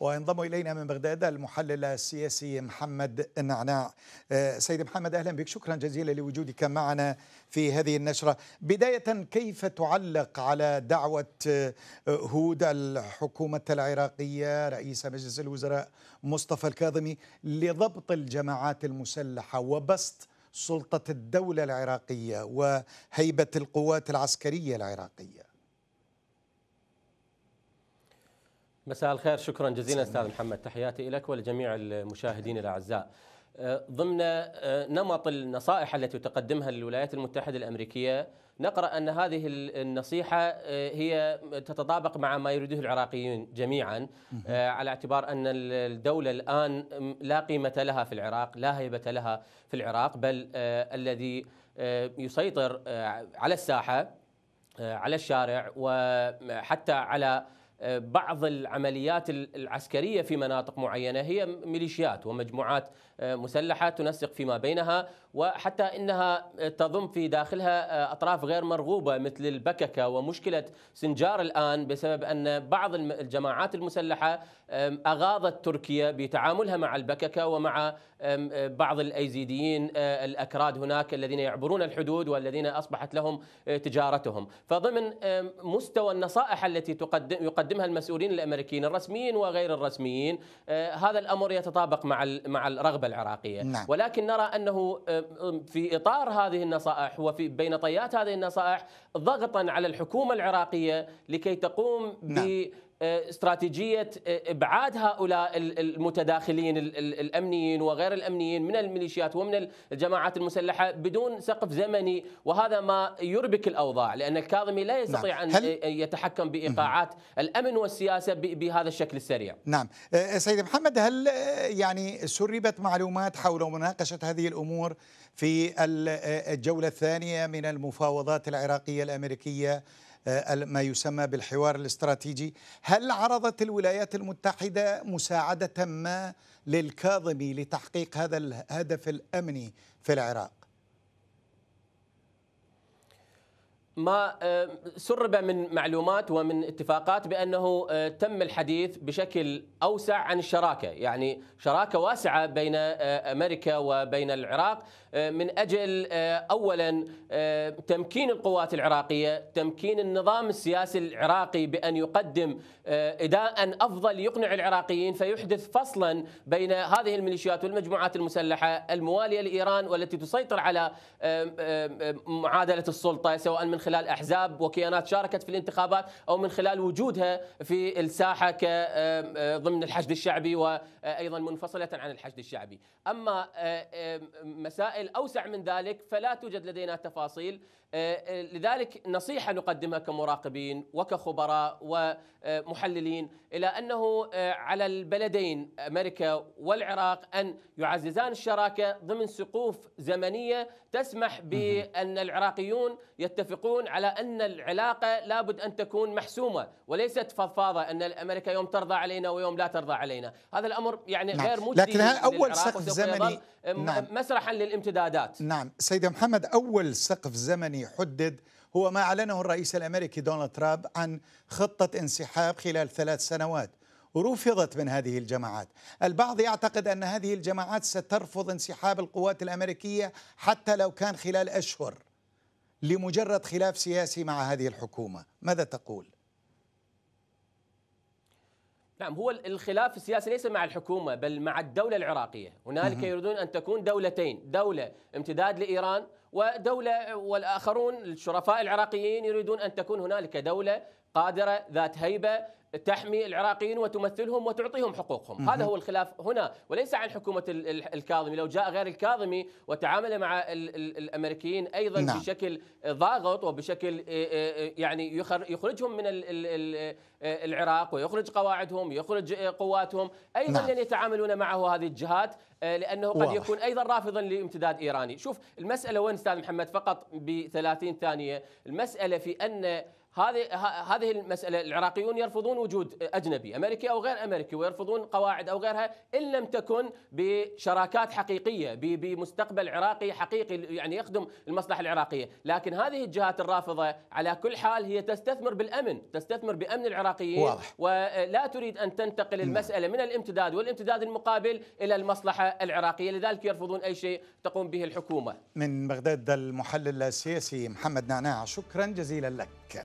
وينضم الينا من بغداد المحلل السياسي محمد النعناع. آه، سيد محمد اهلا بك شكرا جزيلا لوجودك معنا في هذه النشره. بدايه كيف تعلق على دعوه آه، هود الحكومه العراقيه رئيس مجلس الوزراء مصطفى الكاظمي لضبط الجماعات المسلحه وبسط سلطه الدوله العراقيه وهيبه القوات العسكريه العراقيه؟ مساء الخير شكرا جزيلا استاذ محمد تحياتي لك ولجميع المشاهدين الاعزاء أه، ضمن أه، نمط النصائح التي تقدمها الولايات المتحدة الأمريكية نقرأ أن هذه النصيحة أه، هي تتطابق مع ما يريده العراقيون جميعا على اعتبار أن الدولة الآن لا قيمة لها في العراق لا هيبة لها في العراق بل الذي يسيطر على الساحة على الشارع وحتى على بعض العمليات العسكريه في مناطق معينه هي ميليشيات ومجموعات آه، مسلحه تنسق فيما بينها وحتى انها آه، تضم في داخلها آه، اطراف غير مرغوبه مثل البككه ومشكله سنجار الان بسبب ان بعض الجماعات المسلحه اغاظت تركيا بتعاملها مع البككه ومع بعض الايزيديين الاكراد هناك الذين يعبرون الحدود والذين اصبحت لهم تجارتهم فضمن مستوى النصائح التي تقدم يقدمها المسؤولين الامريكيين الرسميين وغير الرسميين آه، هذا الامر يتطابق مع مع الرغبه العراقيه نعم. ولكن نرى انه آه، في اطار هذه النصائح وفي بين طيات هذه النصائح ضغطا على الحكومه العراقيه لكي تقوم نعم. ب آه، استراتيجيه آه، ابعاد هؤلاء المتداخلين الامنيين وغير الامنيين من الميليشيات ومن الجماعات المسلحه بدون سقف زمني وهذا ما يربك الاوضاع لان الكاظمي لا نعم. يستطيع نعم. ان هل... آه، يتحكم بايقاعات الامن والسياسه بهذا الشكل السريع. نعم، سيدي محمد هل يعني سربت معلومات حول مناقشه هذه الامور في الجوله الثانيه من المفاوضات العراقيه الامريكيه آه، ما يسمى بالحوار الاستراتيجي هل عرضت الولايات المتحدة مساعدة ما للكاظمي لتحقيق هذا الهدف الأمني في العراق؟ ما آه، سرب من معلومات ومن اتفاقات بانه آه، تم الحديث بشكل اوسع عن الشراكه، يعني شراكه واسعه بين آه، امريكا وبين العراق من اجل اولا تمكين القوات العراقيه، تمكين النظام السياسي العراقي بان يقدم اداء افضل يقنع العراقيين فيحدث فصلا بين هذه الميليشيات والمجموعات المسلحه المواليه لايران والتي تسيطر على معادله السلطه سواء من خلال احزاب وكيانات شاركت في الانتخابات او من خلال وجودها في الساحه ضمن الحشد الشعبي وايضا آه، منفصله عن الحشد الشعبي. اما آه، مسائل اوسع من ذلك فلا توجد لدينا تفاصيل آه، لذلك نصيحه نقدمها كمراقبين وكخبراء ومحللين الى انه على البلدين امريكا والعراق ان يعززان الشراكه ضمن سقوف زمنيه تسمح بان العراقيون يتفقون يؤمنون على أن العلاقة لابد أن تكون محسومة وليست فضفاضة أن أمريكا يوم ترضى علينا ويوم لا ترضى علينا هذا الأمر يعني نعم. غير مجدي لكن هذا أول سقف زمني نعم. مسرحا للامتدادات نعم سيد محمد أول سقف زمني حدد هو ما أعلنه الرئيس الأمريكي دونالد ترامب عن خطة انسحاب خلال ثلاث سنوات ورفضت من هذه الجماعات البعض يعتقد أن هذه الجماعات سترفض انسحاب القوات الأمريكية حتى لو كان خلال أشهر لمجرد خلاف سياسي مع هذه الحكومة ماذا تقول؟ نعم هو الخلاف السياسي ليس مع الحكومة بل مع الدولة العراقية هنالك يريدون أن تكون دولتين دولة امتداد لإيران ودولة والآخرون الشرفاء العراقيين يريدون أن تكون هنالك دولة قادرة ذات هيبة تحمي العراقيين وتمثلهم وتعطيهم حقوقهم هذا هو الخلاف هنا وليس عن حكومة الكاظمي لو جاء غير الكاظمي وتعامل مع الأمريكيين أيضا نعم. بشكل ضاغط وبشكل آه، آه، آه، يعني يخرجهم من العراق ويخرج قواعدهم يخرج قواتهم أيضا نعم. لن يتعاملون معه هذه الجهات لأنه قد واضح. يكون أيضا رافضا لامتداد إيراني شوف المسألة وين أستاذ محمد فقط ب 30 ثانية المسألة في أن هذه هذه المساله العراقيون يرفضون وجود اجنبي امريكي او غير امريكي ويرفضون قواعد او غيرها ان لم تكن بشراكات حقيقيه بمستقبل عراقي حقيقي يعني يخدم المصلحه العراقيه، لكن هذه الجهات الرافضه على كل حال هي تستثمر بالامن، تستثمر بامن العراقيين واضح. ولا تريد ان تنتقل نعم. المساله من الامتداد والامتداد المقابل الى المصلحه العراقيه، لذلك يرفضون اي شيء تقوم به الحكومه. من بغداد المحلل السياسي محمد نعناع شكرا جزيلا لك.